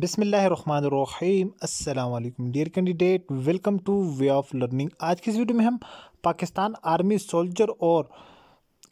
बिसमीम असल dear candidate welcome to way of learning आज की इस वीडियो में हम पाकिस्तान आर्मी सोल्जर और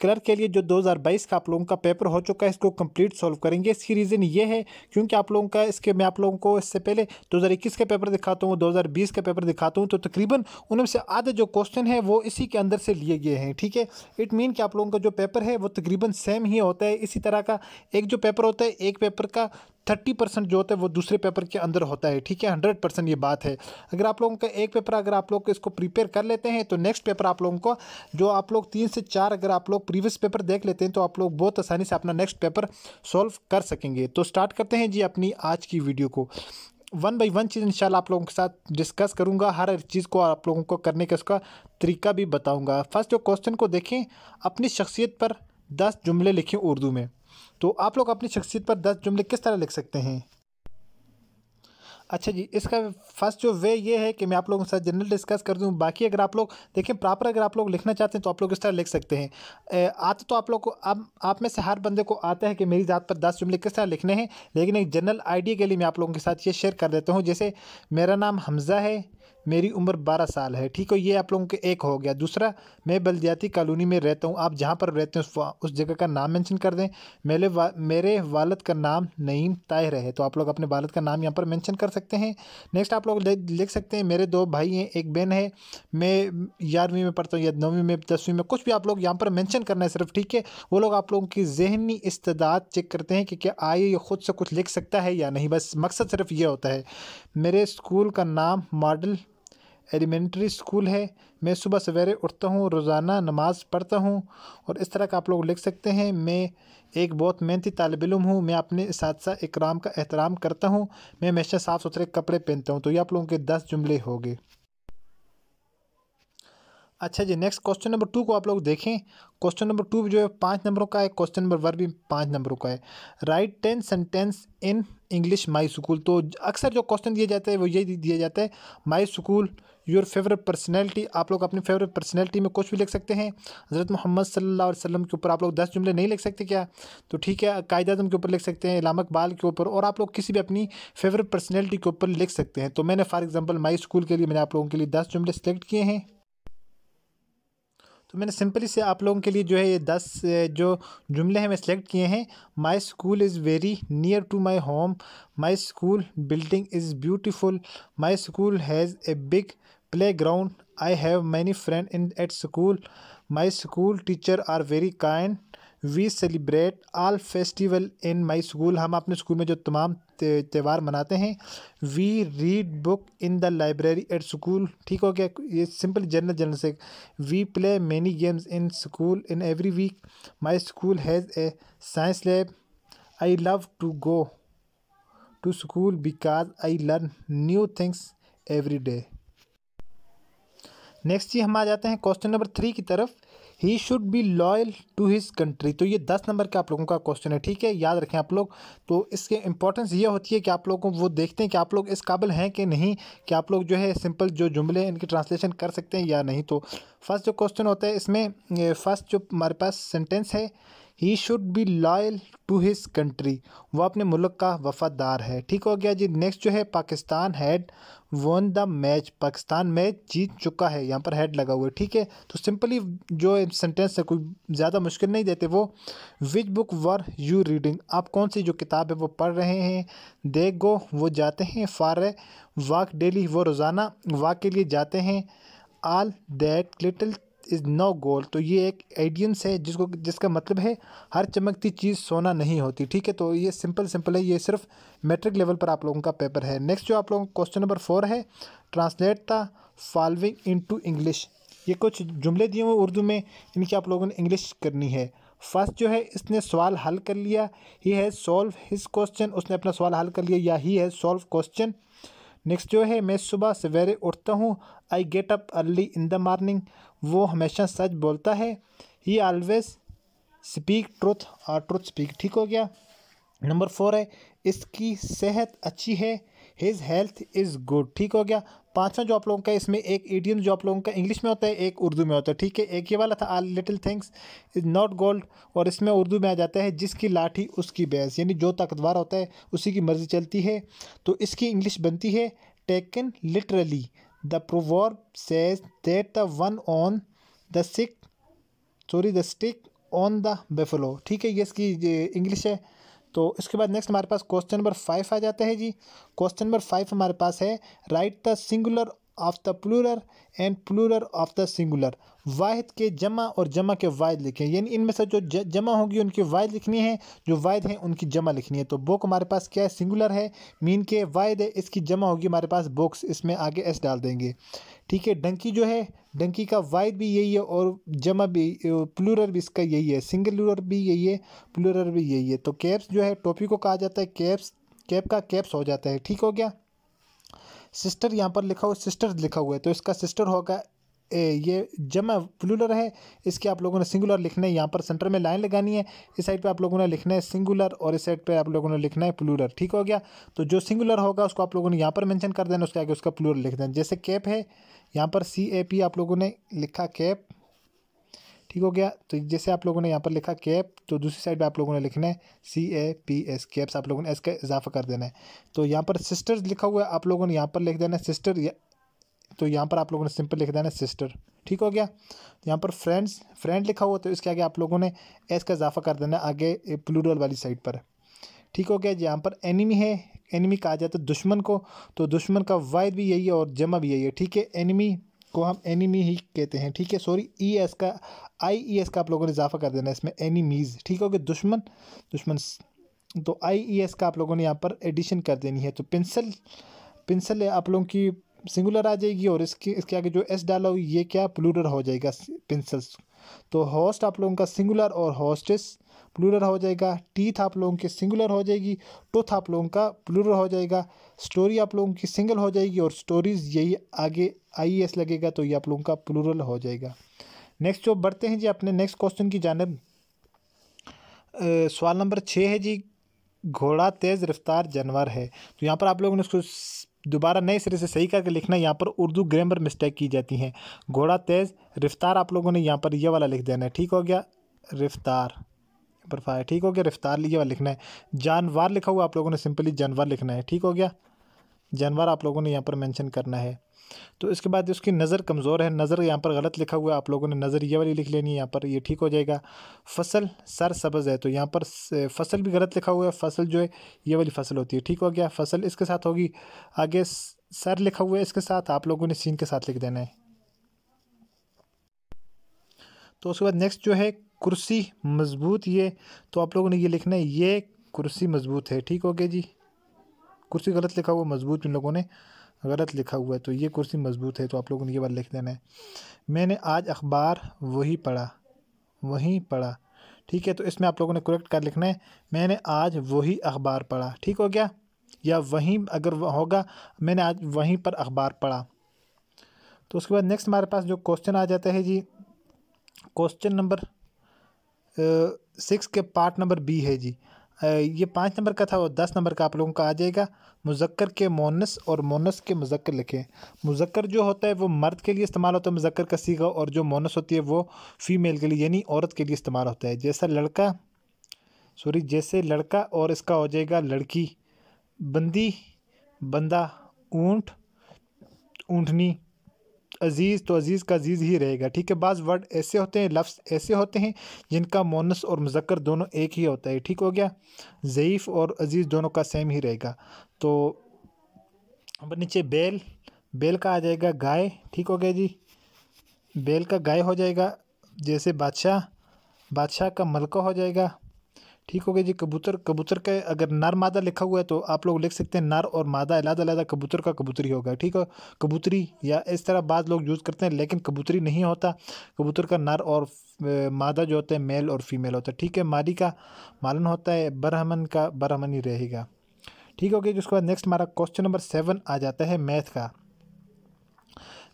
क्लर्क के लिए जो 2022 का आप लोगों का पेपर हो चुका है इसको कंप्लीट सॉल्व करेंगे इसकी रीज़न ये है क्योंकि आप लोगों का इसके मैं आप लोगों को इससे पहले 2021 के पेपर दिखाता हूँ 2020 के पेपर दिखाता हूँ तो तकरीबन उनमें से आधे जो क्वेश्चन है वो इसी के अंदर से लिए गए हैं ठीक है इट मीन कि आप लोगों का जो पेपर है वो तकरीबन सेम ही होता है इसी तरह का एक जो पेपर होता है एक पेपर का थर्टी परसेंट जो होता है वो दूसरे पेपर के अंदर होता है ठीक है हंड्रेड परसेंट ये बात है अगर आप लोगों का एक पेपर अगर आप लोग इसको प्रिपेयर कर लेते हैं तो नेक्स्ट पेपर आप लोगों को जो आप लोग तीन से चार अगर आप लोग प्रीवियस पेपर देख लेते हैं तो आप लोग बहुत आसानी से अपना नेक्स्ट पेपर सॉल्व कर सकेंगे तो स्टार्ट करते हैं जी अपनी आज की वीडियो को वन बाई वन चीज़ इंशाल्लाह आप लोगों के साथ डिस्कस करूंगा हर चीज़ को आप लोगों को करने का उसका तरीका भी बताऊंगा फर्स्ट जो क्वेश्चन को देखें अपनी शख्सियत पर दस जुमले लिखें उर्दू में तो आप लोग अपनी शख्सियत पर दस जुमले किस तरह लिख सकते हैं अच्छा जी इसका फर्स्ट जो वे ये है कि मैं आप लोगों के साथ जनरल डिस्कस कर दूँ बाकी अगर आप लोग देखें प्रॉपर अगर आप लोग लिखना चाहते हैं तो आप लोग इस तरह लिख सकते हैं आते तो आप लोग को अब आप में से हर बंदे को आता है कि मेरी ज़ात पर दस जुमले किस तरह लिखने हैं लेकिन एक जनरल आइडिया के लिए मैं आप लोगों के साथ ये शेयर कर देता हूँ जैसे मेरा नाम हमज़ा है मेरी उम्र 12 साल है ठीक है ये आप लोगों के एक हो गया दूसरा मैं बलदियाती कॉलोनी में रहता हूँ आप जहाँ पर रहते हैं उस जगह का नाम मेंशन कर दें मेरे वा, मेरे वालद का नाम नईम ताहिर है तो आप लोग अपने वालद का नाम यहाँ पर मैंशन कर सकते हैं नेक्स्ट आप लोग लिख सकते हैं मेरे दो भाई हैं एक बहन है मैं ग्यारहवीं में पढ़ता हूँ या नौवीं में दसवीं में कुछ भी आप लोग यहाँ पर मैंशन करना है सिर्फ ठीक है वो लोग आप लोगों की जहनी इस्तात चेक करते हैं कि क्या आए ये ख़ुद से कुछ लिख सकता है या नहीं बस मकसद सिर्फ ये होता है मेरे स्कूल का नाम मॉडल एलिमेंट्री स्कूल है मैं सुबह सवेरे उठता हूँ रोज़ाना नमाज़ पढ़ता हूँ और इस तरह का आप लोग लिख सकते हैं मैं एक बहुत मेहनती तालब इम हूँ मैं अपने इस इकराम का एहतराम करता हूँ मैं हमेशा साफ़ सुथरे कपड़े पहनता हूँ तो ये आप लोगों के दस जुमले हो गए अच्छा जी नेक्स्ट क्वेश्चन नंबर टू को आप लोग देखें क्वेश्चन नंबर टू जो है पाँच नंबरों का है क्वेश्चन नंबर वन भी पाँच नंबरों का है write ten sentence in English my school तो अक्सर जो क्वेश्चन दिए जाते हैं वो यही दिया जाता है my school your favourite personality आप लोग अपनी फेवरेट पर्सनैलिटी में कुछ भी लिख सकते हैं हज़रत मोहम्मद सल्ला अलैहि के ऊपर आप लोग दस जुमले नहीं लिख सकते क्या तो ठीक है कायद अजम के ऊपर लिख सकते हैं इलामक बाल के ऊपर और आप लोग किसी भी अपनी फेवरेट पर्सनैलिटी के ऊपर लिख सकते हैं तो मैंने फॉर एग्जाम्पल माई स्कूल के लिए मैंने आप लोगों के लिए दस जुमले सेलेक्ट किए हैं तो मैंने सिंपली से आप लोगों के लिए जो है ये दस जो जुमले हैं मैं सेलेक्ट किए हैं my school is very near to my home my school building is beautiful my school has a big playground I have many friend in at school my school teacher are very kind we celebrate all festival in my school हम अपने school में जो तमाम त्यौहार मनाते हैं we read book in the library at school ठीक हो गया ये सिंपल जनरल जनरल से we play many games in school in every week my school has a science lab I love to go to school because I learn new things every day next जी हम आ जाते हैं question number three की तरफ he should be loyal to his country तो ये दस नंबर के आप लोगों का क्वेश्चन है ठीक है याद रखें आप लोग तो इसके इंपॉर्टेंस ये होती है कि आप लोगों को वो देखते हैं कि आप लोग इस काबिल हैं कि नहीं कि आप लोग जो है सिंपल जो जुमले हैं इनकी ट्रांसलेशन कर सकते हैं या नहीं तो फर्स्ट जो क्वेश्चन होता है इसमें फर्स्ट जो हमारे पास सेंटेंस है he should be loyal to his country वो अपने मुल्क का वफादार है ठीक हो गया जी नेक्स्ट जो है Pakistan had won the match Pakistan match जीत चुका है यहाँ पर हेड लगा हुआ है ठीक है तो सिंपली जो सेंटेंस है कोई ज़्यादा मुश्किल नहीं देते वो which book were you reading आप कौन सी जो किताब है वो पढ़ रहे हैं देख गो वो जाते हैं फार वाक डेली वो रोज़ाना वाक के लिए जाते हैं all that little is no gold तो ये एक एडियंस है जिसको जिसका मतलब है हर चमकती चीज़ सोना नहीं होती ठीक है तो ये सिंपल सिंपल है ये सिर्फ मैट्रिक लेवल पर आप लोगों का पेपर है नेक्स्ट जो आप लोगों का क्वेश्चन नंबर फोर है translate the following to English ये कुछ जुमले दिए हुए उर्दू में इनकी आप लोगों ने इंग्लिश करनी है फर्स्ट जो है इसने सवाल हल कर लिया ही है सॉल्व हिज क्वेश्चन उसने अपना सवाल हल कर लिया या ही है सॉल्व क्वेश्चन नेक्स्ट जो है मैं सुबह सवेरे उठता हूँ I get up early in the morning वो हमेशा सच बोलता है ही ऑलवेज स्पीक ट्रुथ और ट्रुथ स्पीक ठीक हो गया नंबर फोर है इसकी सेहत अच्छी है हिज़ हेल्थ इज़ गुड ठीक हो गया पांचवा जो आप लोगों का इसमें एक एडियम जो आप लोगों का इंग्लिश में होता है एक उर्दू में होता है ठीक है एक ये वाला था all little things is not gold और इसमें उर्दू में आ जाता है जिसकी लाठी उसकी बैस यानी जो ताकतवर होता है उसी की मर्जी चलती है तो इसकी इंग्लिश बनती है taken literally the proverb says that the one on the sick sorry the stick on the buffalo ठीक है ये इसकी इंग्लिश है तो इसके बाद नेक्स्ट हमारे पास क्वेश्चन नंबर फाइव आ जाता है जी क्वेश्चन नंबर फाइव हमारे पास है write the singular of the plural and plural of the singular वाहिद के जमा और जमा के वाहिद लिखें यानी इनमें से जो जमा होगी उनकी वाहिद लिखनी है जो वाहिद हैं उनकी जमा लिखनी है तो बुक हमारे पास क्या है सिंगुलर है मीन के वाहिद है इसकी जमा होगी हमारे पास बुक्स इसमें आगे एस डाल देंगे ठीक है डंकी जो है डंकी का वाहिद भी यही है और जमा भी प्लूरल भी इसका यही है सिंगुलर भी यही है प्लूरल भी यही है तो कैप्स जो है टोपी को कहा जाता है कैप्स कैप का कैप्स हो जाता है ठीक हो गया सिस्टर यहाँ पर लिखा हुआ सिस्टर लिखा हुआ है तो इसका सिस्टर होगा ए, ये जमा प्लूलर है इसके आप लोगों ने सिंगुलर लिखना है यहाँ पर सेंटर में लाइन लगानी है इस साइड पे आप लोगों ने लिखना है सिंगुलर और इस साइड पे आप लोगों ने लिखना है प्लूलर ठीक हो गया तो जो सिंगुलर होगा उसको आप लोगों ने यहाँ पर मेंशन कर देना उसके आगे उसका प्लूलर लिख देना जैसे कैप है यहाँ पर सी ए पी आप लोगों ने लिखा कैप ठीक हो गया तो जैसे आप लोगों ने यहाँ पर लिखा कैप तो दूसरी साइड पे आप लोगों ने लिखना है C A P S caps आप लोगों ने एस का इजाफा कर देना है तो यहाँ पर सिस्टर्स लिखा हुआ है आप लोगों ने यहाँ पर लिख देना है सिस्टर तो यहाँ पर आप लोगों ने सिंपल लिख देना है सिस्टर ठीक हो गया तो यहाँ पर फ्रेंड्स फ्रेंड लिखा हुआ तो इसके आगे आप लोगों ने एस का इजाफा कर देना है आगे प्लूडल वाली साइड पर ठीक हो गया यहाँ पर एनिमी है एनिमी कहा जाता है दुश्मन को तो दुश्मन का वायद भी यही है और जमा भी यही है ठीक है एनिमी इसको हम एनिमी ही कहते हैं ठीक है सॉरी ई एस का आई ई एस का आप लोगों ने इजाफा कर देना इसमें एनिमीज़ ठीक हो गया दुश्मन दुश्मन तो आई ई एस का आप लोगों ने यहाँ पर एडिशन कर देनी है तो पेंसिल पेंसिल आप लोगों की सिंगुलर आ जाएगी और इसके इसके आगे जो एस डाला हुई ये क्या प्लूरल हो जाएगा पेंसिल्स तो हॉस्ट आप लोगों का सिंगुलर और हॉस्टेस प्लूरल हो जाएगा टीथ आप लोगों के सिंगुलर हो जाएगी टूथ आप लोगों का प्लूरल हो जाएगा स्टोरी आप लोगों की सिंगल हो जाएगी और स्टोरीज यही आगे आई एस लगेगा तो ये आप लोगों का प्लूरल हो जाएगा नेक्स्ट जो बढ़ते हैं जी अपने नेक्स्ट क्वेश्चन की जानब सवाल नंबर छः है जी घोड़ा तेज़ रफ्तार जानवर है तो यहाँ पर आप लोगों ने उसको दोबारा नए सिरे से सही करके लिखना यहाँ पर उर्दू ग्रामर मिस्टेक की जाती है घोड़ा तेज़ रफ्तार आप लोगों ने यहाँ पर ये वाला लिख देना है ठीक हो गया रफ्तार पर फायर ठीक हो गया रफ्तार ये वाला लिखना है जानवर लिखा हुआ आप लोगों ने सिंपली जानवर लिखना है ठीक हो गया जानवर आप लोगों ने यहाँ पर मेंशन करना है तो इसके बाद उसकी नज़र कमज़ोर है नज़र यहाँ पर गलत लिखा हुआ है आप लोगों ने नज़र ये वाली लिख लेनी है यहाँ पर ये ठीक हो जाएगा फसल सर सब्ज़ है तो यहाँ पर फसल भी गलत लिखा हुआ है फसल जो है ये वाली फसल होती है ठीक हो गया फसल इसके साथ होगी आगे सर लिखा हुआ है इसके साथ आप लोगों ने सीन के साथ लिख देना है तो उसके बाद नेक्स्ट जो है कुर्सी मजबूत ये तो आप लोगों ने ये लिखना है ये कुर्सी मजबूत है ठीक हो गया जी कुर्सी गलत लिखा हुआ मजबूत इन लोगों ने गलत लिखा हुआ है तो ये कुर्सी मजबूत है तो आप लोगों ने ये बात लिख देना है मैंने आज अखबार वही पढ़ा वहीं पढ़ा ठीक है तो इसमें आप लोगों ने करेक्ट कर लिखना है मैंने आज वही अखबार पढ़ा ठीक हो गया या वहीं अगर होगा मैंने आज वहीं पर अखबार पढ़ा तो उसके बाद नेक्स्ट हमारे पास जो क्वेश्चन आ जाता है जी क्वेश्चन नंबर सिक्स के पार्ट नंबर बी है जी ये पाँच नंबर का था और दस नंबर का आप लोगों का आ जाएगा मुजक्र के मोनस और मोनस के मुजक्र लिखें मुजक्र जो होता है वो मर्द के लिए इस्तेमाल होता है मुजक्र का सीगा और जो मोनस होती है वो फ़ीमेल के लिए यानी औरत के लिए इस्तेमाल होता है जैसा लड़का सॉरी जैसे लड़का और इसका हो जाएगा लड़की बंदी बंदा ऊँट ऊँटनी अज़ीज़ तो अज़ीज़ का अज़ीज़ ही रहेगा ठीक है बाज़ वर्ड ऐसे होते हैं लफ्स ऐसे होते हैं जिनका मोनस और मुजक्र दोनों एक ही होता है ठीक हो गया ज़यीफ़ और अज़ीज़ दोनों का सेम ही रहेगा तो अब नीचे बैल बैल का आ जाएगा गाय ठीक हो गया जी बैल का गाय हो जाएगा जैसे बादशाह बादशाह का मलका हो जाएगा ठीक हो गया जी कबूतर कबूतर का अगर नर मादा लिखा हुआ है तो आप लोग लिख सकते हैं नर और मादा अलग कबूतर का कबूतरी होगा ठीक है कबूतरी या इस तरह बाद लोग यूज़ करते हैं लेकिन कबूतरी नहीं होता कबूतर का नर और मादा जो होता है मेल और फीमेल होता है ठीक है माली का मालन होता है बरहमन का बरहमन ही रहेगा ठीक हो गया जी उसके बाद नेक्स्ट हमारा क्वेश्चन नंबर सेवन आ जाता है मैथ का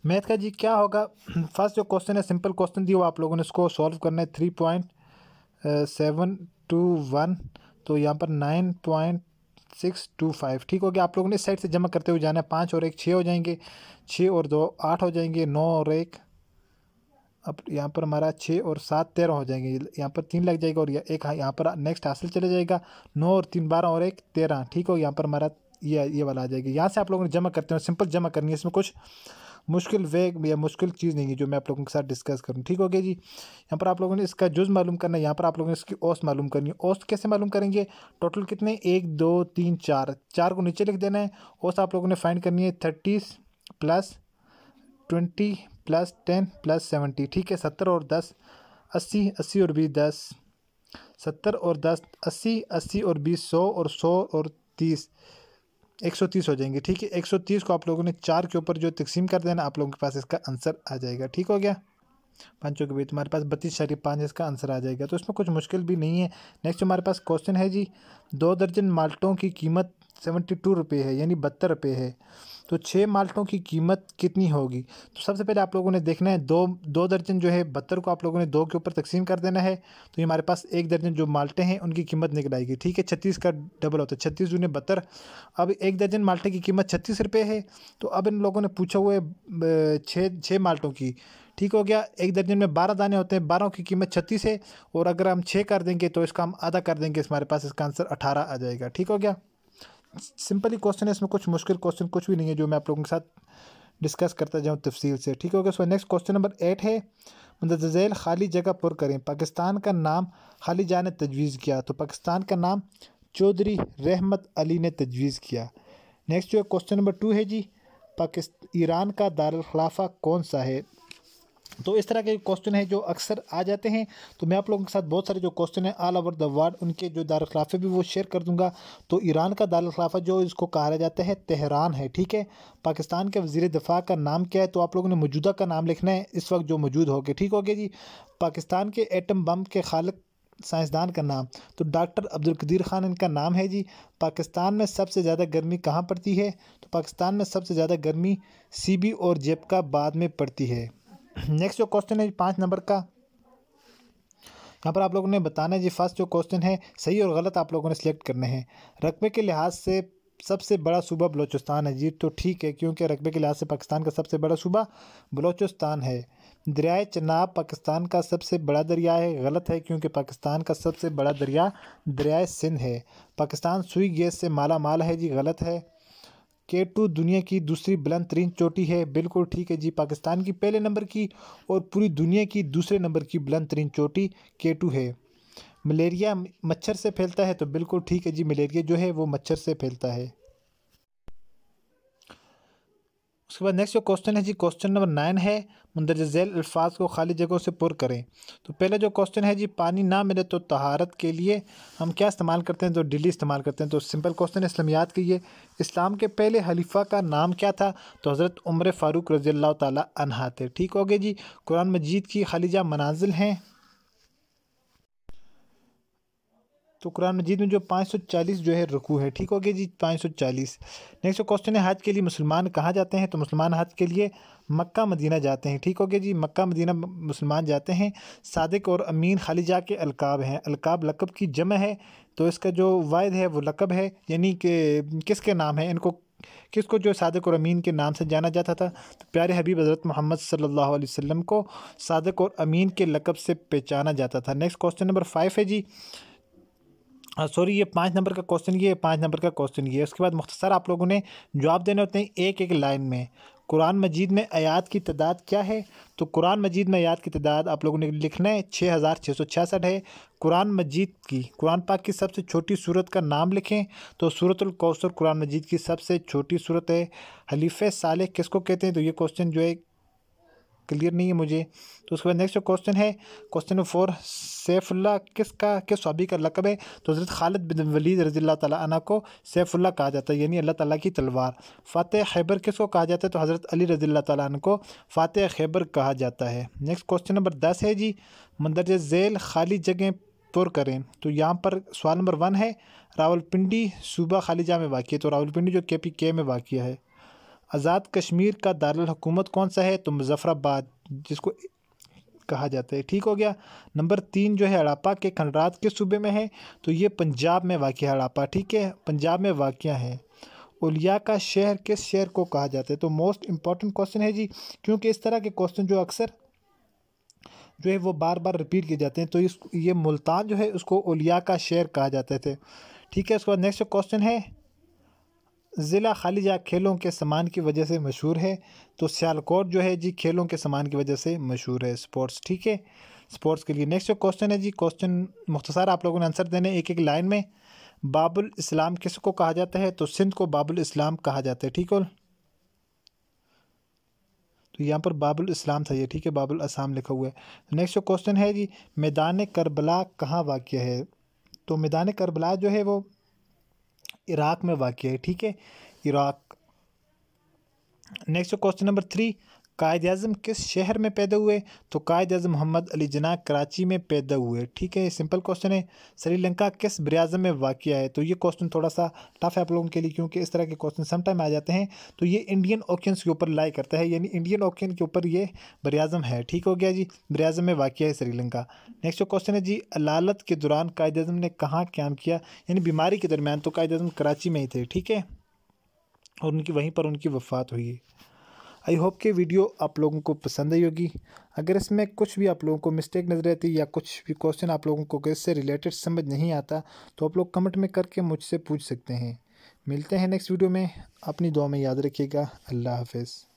मैथ का जी क्या होगा फर्स्ट जो क्वेश्चन है सिंपल क्वेश्चन दिया वो आप लोगों ने इसको सॉल्व करना है three point seven two one तो यहाँ पर nine point six two five ठीक हो गया आप लोगों ने साइड से जमा करते हुए जाना है पाँच और एक छः हो जाएंगे छः और दो आठ हो जाएंगे नौ और एक अब यहाँ पर हमारा छः और सात तेरह हो जाएंगे यहाँ पर तीन लग जाएगा और एक हाँ, यहाँ पर नेक्स्ट हासिल चले जाएगा नौ और तीन बारह और एक तेरह ठीक हो यहाँ पर हमारा ये ये वाला आ जाएगा यहाँ से आप लोगों ने जमा करते हैं सिंपल जमा करनी है इसमें कुछ मुश्किल वेग या मुश्किल चीज़ नहीं है जो मैं आप लोगों के साथ डिस्कस करूँ ठीक हो गया जी यहाँ पर आप लोगों ने इसका जुज मालूम करना है यहाँ पर आप लोगों ने इसकी औस मालूम करनी है औस्त कैसे मालूम करेंगे टोटल कितने एक दो तीन चार चार को नीचे लिख देना है औस्त आप लोगों ने फाइंड करनी है thirty plus twenty plus ten plus seventy ठीक है सत्तर और दस अस्सी अस्सी और बीस दस सत्तर और दस अस्सी अस्सी और बीस सौ और सौ और तीस 130 हो जाएंगे ठीक है 130 को आप लोगों ने चार के ऊपर जो तकसीम कर देना आप लोगों के पास इसका आंसर आ जाएगा ठीक हो गया पाँचों के बीच हमारे पास बत्तीस शरीफ पाँच इसका आंसर आ जाएगा तो इसमें कुछ मुश्किल भी नहीं है नेक्स्ट हमारे पास क्वेश्चन है जी दो दर्जन माल्टों की कीमत सेवेंटी टू रुपये है यानी बहत्तर रुपये है तो छः माल्टों की कीमत कितनी होगी तो सबसे पहले आप लोगों ने देखना है दो दो दर्जन जो है बत्तर को आप लोगों ने दो के ऊपर तकसीम कर देना है तो ये हमारे पास एक दर्जन जो माल्टे हैं उनकी कीमत निकल आएगी ठीक है छत्तीस का डबल होता है छत्तीस जूने बत्तर अब एक दर्जन माल्टे की कीमत छत्तीस रुपये है तो अब इन लोगों ने पूछा हुआ है छः छः माल्टों की ठीक हो गया एक दर्जन में बारह दाने होते हैं बारह की कीमत छत्तीस है और अगर हम छः कर देंगे तो इसका हम आधा कर देंगे हमारे पास इसका आंसर अठारह आ जाएगा ठीक हो गया सिंपली क्वेश्चन है इसमें कुछ मुश्किल क्वेश्चन कुछ भी नहीं है जो मैं आप लोगों के साथ डिस्कस करता जाऊँ तफसील से ठीक है okay so next question number eight है मुंतजैल खाली जगह पुर करें पाकिस्तान का नाम खाली खालिजा ने तजवीज़ किया तो पाकिस्तान का नाम चौधरी रहमत अली ने तजवीज़ किया नेक्स्ट जो है क्वेश्चन नंबर टू है जी पाकिस्तान ईरान का दारखलाफा कौन सा है तो इस तरह के क्वेश्चन है जो अक्सर आ जाते हैं तो मैं आप लोगों के साथ बहुत सारे जो क्वेश्चन है ऑल ओवर द वर्ल्ड उनके जो दारखिलाफे भी वो शेयर कर दूंगा तो ईरान का दारखिलाफा जो इसको कहा जाता है तेहरान है ठीक है पाकिस्तान के वजीर दफा का नाम क्या है तो आप लोगों ने मौजूदा का नाम लिखना है इस वक्त जो मौजूद हो गए ठीक हो गया जी पाकिस्तान के एटम बम के खालक साइंसदान का नाम तो डॉक्टर अब्दुल कदीर खान इनका नाम है जी पाकिस्तान में सबसे ज़्यादा गर्मी कहाँ पड़ती है तो पाकिस्तान में सबसे ज़्यादा गर्मी सीबी और जेपका बाद में पड़ती है नेक्स्ट जो क्वेश्चन है पाँच नंबर का यहाँ पर आप लोगों ने बताना है जी फर्स्ट जो क्वेश्चन है सही और गलत आप लोगों ने सिलेक्ट करने हैं रकबे के लिहाज से सबसे बड़ा सूबा बलोचिस्तान है जी तो ठीक है क्योंकि रकबे के लिहाज से पाकिस्तान का सबसे बड़ा सूबा बलोचिस्तान है दरियाए चनाब पाकिस्तान का सबसे बड़ा दरिया है गलत है क्योंकि पाकिस्तान का सबसे बड़ा दरिया दरियाए सिंध है पाकिस्तान सुई गैस से माला माल है जी गलत है के टू दुनिया की दूसरी बुलंद तरीन चोटी है बिल्कुल ठीक है जी पाकिस्तान की पहले नंबर की और पूरी दुनिया की दूसरे नंबर की बुलंद तरीन चोटी के टू है मलेरिया मच्छर से फैलता है तो बिल्कुल ठीक है जी मलेरिया जो है वो मच्छर से फैलता है उसके बाद नेक्स्ट जो क्वेश्चन है जी क्वेश्चन नंबर नाइन है मंदरजा झैल अल्फाज को खाली जगहों से पुर करें तो पहला जो क्वेश्चन है जी पानी ना मिले तो तहारत के लिए हम क्या इस्तेमाल करते हैं जो डिली इस्तेमाल करते हैं तो सिंपल क्वेश्चन इस्लामियात के लिए इस्लाम के पहले हलीफा का नाम क्या था तो हज़रत उम्र फ़ारूक रज़ी अल्लाह तहा थे ठीक हो गए जी कुरान मजीद की खालिजा मनाजिल हैं तो कुरान मजीद में जो 540 जो है रुकू है ठीक हो गया जी 540 नेक्स्ट क्वेश्चन है हज के लिए मुसलमान कहाँ जाते हैं तो मुसलमान हज के लिए मक्का मदीना जाते हैं ठीक हो गया जी मक्का मदीना मुसलमान जाते हैं सादिक और अमीन खाली जा के अलकाब हैं अलकाब लकब की जम है तो इसका जो वायद है वो लकब है यानी कि किसके नाम है इनको किसको जो सादक और अमीन के नाम से जाना जाता था तो प्यारे हबीब हज़रत मोहम्मद सल्लल्लाहु अलैहि वसल्लम को सादक और अमीन के लकब से पहचाना जाता था नेक्स्ट क्वेश्चन नंबर फाइव है जी सॉरी ये पाँच नंबर का क्वेश्चन ये पाँच नंबर का क्वेश्चन ये उसके बाद मुख्तसर आप लोगों ने जवाब देने होते हैं एक एक लाइन में कुरान मजीद में आयात की तादाद क्या है तो कुरान मजीद में आयात की तादाद आप लोगों ने लिखना है छः हज़ार छः सौ छियासठ है कुरान मजीद की कुरान पाक की सबसे छोटी सूरत का नाम लिखें तो सूरतलकौसर कुरान मजीद की सबसे छोटी सूरत है हलीफ़ साले किसको कहते हैं तो ये क्वेश्चन जो है क्लियर नहीं है मुझे तो उसके बाद नेक्स्ट जो क्वेश्चन है क्वेश्चन नंबर फोर सैफुल्ला किसका किस स्वाबी का लकब है तो हज़रत खालिद बिन वलीद रजी अल्लाह तला को सैफुल्ला कहा जाता है यानी अल्लाह ताला की तलवार फ़ातह खैबर किसको कहा जाता है तो हज़रत अली रजी तला को फ़ातह खैबर कहा जाता है नेक्स्ट क्वेश्चन नंबर दस है जी मंदरज झेल खाली जगह पुर करें तो यहाँ पर सवाल नंबर वन है रावलपिंडी सूबा खालिजा में वाक़ है तो रावलपिंडी जो के पी के में वाक़ है आज़ाद कश्मीर का दारकूमत कौन सा है तो मुजफ़राबाद जिसको कहा जाता है ठीक हो गया नंबर तीन जो है हड़ापा के खंडरात के सूबे में है तो ये पंजाब में वाक़ हड़ापा ठीक है पंजाब में वाक़ है उलिया का शहर किस शहर को कहा जाता है तो मोस्ट इम्पॉर्टेंट क्वेश्चन है जी क्योंकि इस तरह के क्वेश्चन जो अक्सर जो है वो बार बार रिपीट किए जाते हैं तो इस ये मुल्तान जो है उसको उलिया का शहर कहा जाते थे ठीक है उसके बाद नेक्स्ट क्वेश्चन है ज़िला ख़ालिजा खेलों के सामान की वजह से मशहूर है तो सियालकोट जो है जी खेलों के सामान की वजह से मशहूर है स्पोर्ट्स ठीक है स्पोर्ट्स के लिए नेक्स्ट जो क्वेश्चन है जी क्वेश्चन मुख्तसार आप लोगों ने आंसर देने एक एक लाइन में बाबुल इस्लाम किसको कहा जाता है तो सिंध को बाबुल इस्लाम कहा जाता है ठीक है तो यहाँ पर बाबुल इस्लाम था ये ठीक है बाबुल असाम लिखा हुआ है नेक्स्ट जो क्वेश्चन है जी मैदान करबला कहाँ वाक़ है तो मैदान करबला जो है वो इराक़ में वाक़ है ठीक है Iraq next question number three Quaid Azam किस शहर में पैदा हुए तो कायद अजम मोहम्मद अली जना कराची में पैदा हुए ठीक है सिंपल क्वेश्चन है श्रीलंका किस ब्राज़म में वाक़ है तो ये क्वेश्चन थोड़ा सा टफ है आप लोगों के लिए क्योंकि इस तरह के क्वेश्चन समटाइम आ जाते हैं तो ये इंडियन ओकियन के ऊपर लाई करता है यानी इंडियन ओकियन के ऊपर ये ब्राज़म है ठीक हो गया जी ब्राज़म में वाक़ है श्रीलंका नेक्स्ट जो क्वेश्चन है जी अलालत के दौरान कायद अजम ने कहाँ क्याम किया यानी बीमारी के दरमियान तो कायद अजम कराची में ही थे ठीक है और उनकी वहीं पर उनकी वफात हुई आई होप कि वीडियो आप लोगों को पसंद आई होगी अगर इसमें कुछ भी आप लोगों को मिस्टेक नज़र आती या कुछ भी क्वेश्चन आप लोगों को इससे रिलेटेड समझ नहीं आता तो आप लोग कमेंट में करके मुझसे पूछ सकते हैं मिलते हैं नेक्स्ट वीडियो में अपनी दुआ में याद रखिएगा अल्लाह हाफिज़